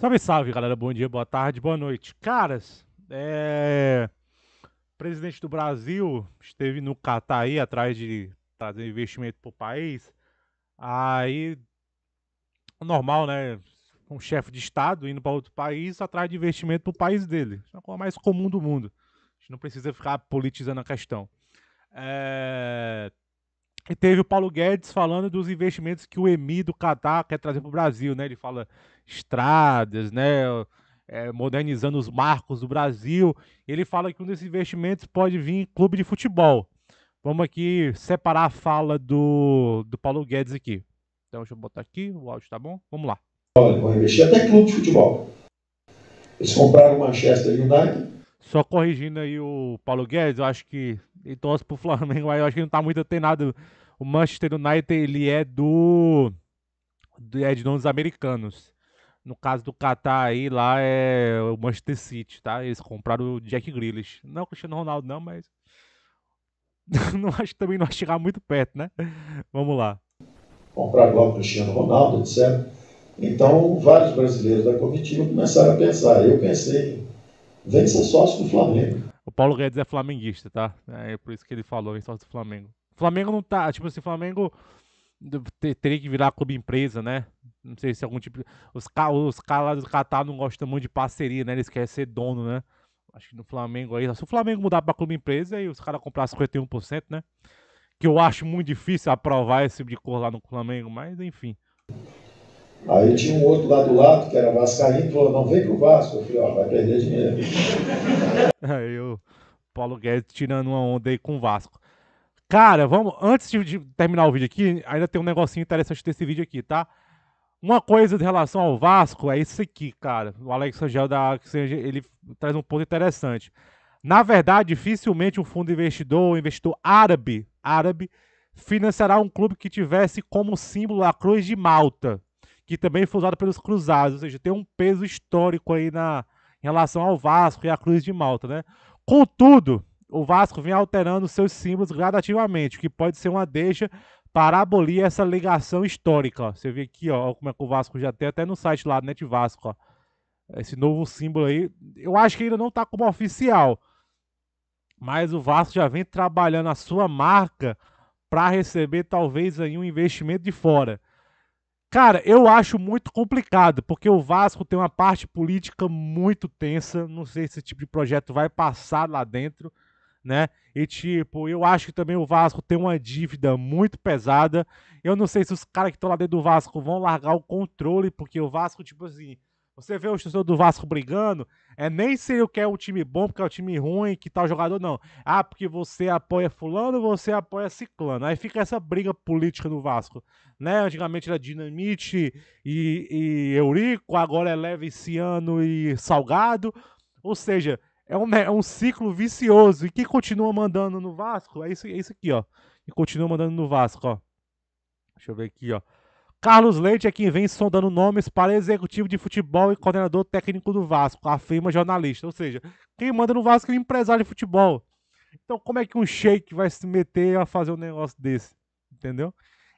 Salve, salve, galera. Bom dia, boa tarde, boa noite. Caras, é... o presidente do Brasil esteve no Catar aí atrás de trazer investimento para o país. Aí, normal, né? Um chefe de Estado indo para outro país atrás de investimento para o país dele. Isso é a coisa mais comum do mundo. A gente não precisa ficar politizando a questão. É... E teve o Paulo Guedes falando dos investimentos que o EMI do Catar quer trazer para o Brasil, né? Ele fala estradas, né? É, modernizando os marcos do Brasil. Ele fala que um desses investimentos pode vir em clube de futebol. Vamos aqui separar a fala do, do Paulo Guedes aqui. Então deixa eu botar aqui, o áudio tá bom? Vamos lá. Vão investir até clube de futebol. Eles compraram o Manchester United, só corrigindo aí o Paulo Guedes, eu acho que ele torce pro Flamengo, mas eu acho que não tá muito nada. O Manchester United, ele é do. É de nomes americanos. No caso do Qatar aí, lá é o Manchester City, tá? Eles compraram o Jack Grealish. Não o Cristiano Ronaldo não, mas... não acho também não chegar muito perto, né? Vamos lá. Comprar logo o Cristiano Ronaldo, etc. Então, vários brasileiros da comitiva começaram a pensar. Eu pensei Vem ser sócio do Flamengo. O Paulo Guedes é flamenguista, tá? É por isso que ele falou em sócio do Flamengo. Flamengo não tá, tipo assim, Flamengo teria que virar clube empresa, né? Não sei se algum tipo. Os, os caras do Catar não gostam muito de parceria, né? Eles querem ser dono, né? Acho que no Flamengo aí. Se o Flamengo mudar pra clube empresa e os caras comprar 51%, né? Que eu acho muito difícil aprovar esse tipo de cor lá no Flamengo, mas enfim. Aí tinha um outro lá do lado, que era Vascaíno, falou, não vem pro Vasco. Eu falei, ó, vai perder dinheiro. Aí o Paulo Guedes tirando uma onda aí com o Vasco. Cara, vamos. Antes de terminar o vídeo aqui, ainda tem um negocinho interessante desse vídeo aqui, tá? Uma coisa em relação ao Vasco é isso aqui, cara. O Alex Angel da ele traz um ponto interessante. Na verdade, dificilmente um fundo investidor, um investidor árabe, árabe, financiará um clube que tivesse como símbolo a Cruz de Malta que também foi usado pelos cruzados, ou seja, tem um peso histórico aí na, em relação ao Vasco e à Cruz de Malta, né? Contudo, o Vasco vem alterando seus símbolos gradativamente, o que pode ser uma deixa para abolir essa ligação histórica. Você vê aqui, ó, como é que o Vasco já tem até no site lá, Net Vasco, ó, esse novo símbolo aí. Eu acho que ainda não está como oficial, mas o Vasco já vem trabalhando a sua marca para receber talvez aí um investimento de fora. Cara, eu acho muito complicado, porque o Vasco tem uma parte política muito tensa. Não sei se esse tipo de projeto vai passar lá dentro, né? E tipo, eu acho que também o Vasco tem uma dívida muito pesada. Eu não sei se os caras que estão lá dentro do Vasco vão largar o controle, porque o Vasco, tipo assim, você vê o torcedor do Vasco brigando, é nem se ele quer é um time bom, porque é um time ruim, que tal jogador, não. Ah, porque você apoia fulano, você apoia ciclano. Aí fica essa briga política no Vasco, né? Antigamente era Dinamite e, e Eurico, agora é Ciano e Salgado. Ou seja, é um, é um ciclo vicioso. E quem continua mandando no Vasco é isso, é isso aqui, ó. E continua mandando no Vasco, ó. Deixa eu ver aqui, ó. Carlos Leite é quem vem sondando nomes para executivo de futebol e coordenador técnico do Vasco, afirma jornalista. Ou seja, quem manda no Vasco é um empresário de futebol. Então, como é que um shake vai se meter a fazer um negócio desse? Entendeu?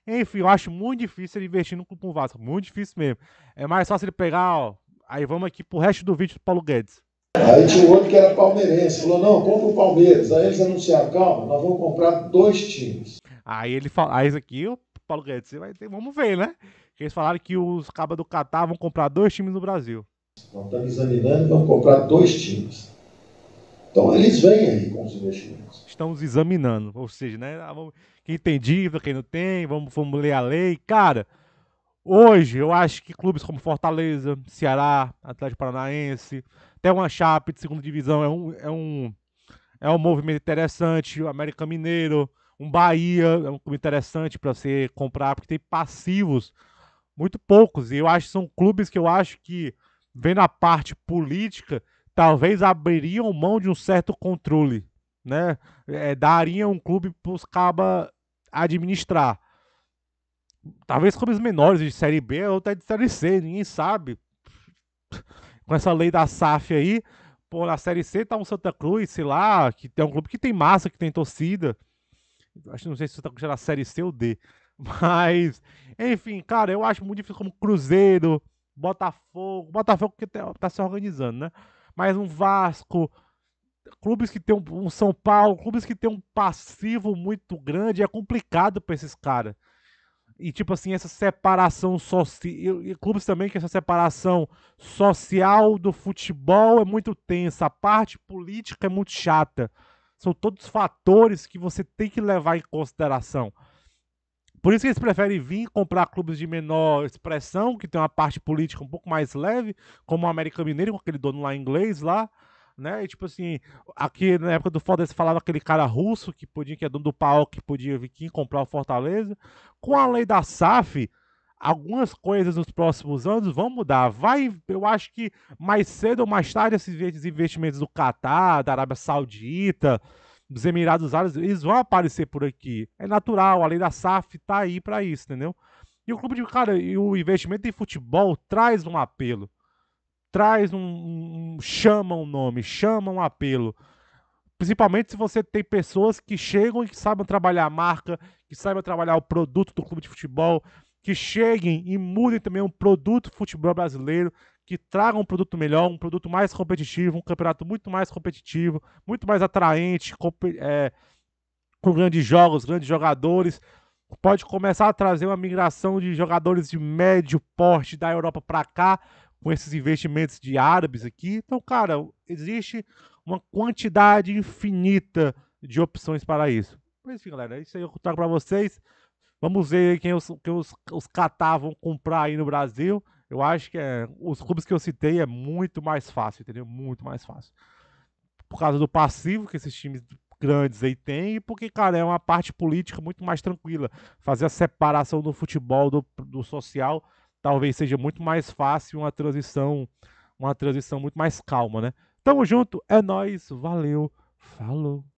Enfim, eu acho muito difícil ele investir no Cupom Vasco. Muito difícil mesmo. É mais fácil ele pegar, ó. Aí vamos aqui pro resto do vídeo do Paulo Guedes. Aí tinha outro que era palmeirense. Falou, não, compra o Palmeiras. Aí eles anunciaram, calma, nós vamos comprar dois times. Aí ele fala, aí isso aqui, Paulo Guedes. Ter, vamos ver, né? Eles falaram que os cabas do Catar vão comprar dois times no Brasil. Nós estamos examinando, vão comprar dois times. Então eles vêm aí com os investimentos. Estamos examinando, ou seja, né? Ah, quem tem dívida, quem não tem, vamos, vamos ler a lei. Cara, hoje eu acho que clubes como Fortaleza, Ceará, Atlético Paranaense, até uma Chape de segunda divisão é um, é um, é um movimento interessante, o América Mineiro. Um Bahia é um clube interessante para você comprar, porque tem passivos muito poucos. E eu acho que são clubes que eu acho que, vendo a parte política, talvez abririam mão de um certo controle, né? É, dariam um clube para os administrar. Talvez clubes menores de Série B ou até de Série C, ninguém sabe. Com essa lei da SAF aí, pô, na Série C tá um Santa Cruz, sei lá, que tem um clube que tem massa, que tem torcida. Acho que não sei se você tá considerando a série C ou D. Mas, enfim, cara, eu acho muito difícil como Cruzeiro, Botafogo, Botafogo que tá, tá se organizando, né? Mas um Vasco, clubes que tem um, um São Paulo, clubes que tem um passivo muito grande, é complicado para esses caras. E tipo assim, essa separação social, e clubes também que essa separação social do futebol é muito tensa, a parte política é muito chata. São todos fatores que você tem que levar em consideração. Por isso que eles preferem vir comprar clubes de menor expressão, que tem uma parte política um pouco mais leve, como o América Mineiro, com aquele dono lá inglês lá, né? E, tipo assim, aqui na época do se falava aquele cara russo que podia, que é dono do pau, que podia vir aqui comprar o Fortaleza. Com a lei da SAF, algumas coisas nos próximos anos vão mudar. Vai, eu acho que mais cedo ou mais tarde esses investimentos do Catar, da Arábia Saudita, dos Emirados Árabes, eles vão aparecer por aqui. É natural, a lei da SAF tá aí para isso, entendeu? E o clube de cara, e o investimento em futebol traz um apelo. Traz um, um chama um nome, chama um apelo. Principalmente se você tem pessoas que chegam e que sabem trabalhar a marca, que sabem trabalhar o produto do clube de futebol, que cheguem e mudem também um produto futebol brasileiro, que tragam um produto melhor, um produto mais competitivo, um campeonato muito mais competitivo, muito mais atraente, com, é, com grandes jogos, grandes jogadores. Pode começar a trazer uma migração de jogadores de médio porte da Europa para cá, com esses investimentos de árabes aqui. Então, cara, existe uma quantidade infinita de opções para isso. Mas enfim, galera, é isso aí eu trago para vocês. Vamos ver quem os, quem os, os Catar vão comprar aí no Brasil. Eu acho que é, os clubes que eu citei é muito mais fácil, entendeu? Muito mais fácil. Por causa do passivo que esses times grandes aí têm e porque, cara, é uma parte política muito mais tranquila. Fazer a separação do futebol do, do social talvez seja muito mais fácil uma transição, uma transição muito mais calma, né? Tamo junto, é nós, valeu, falou.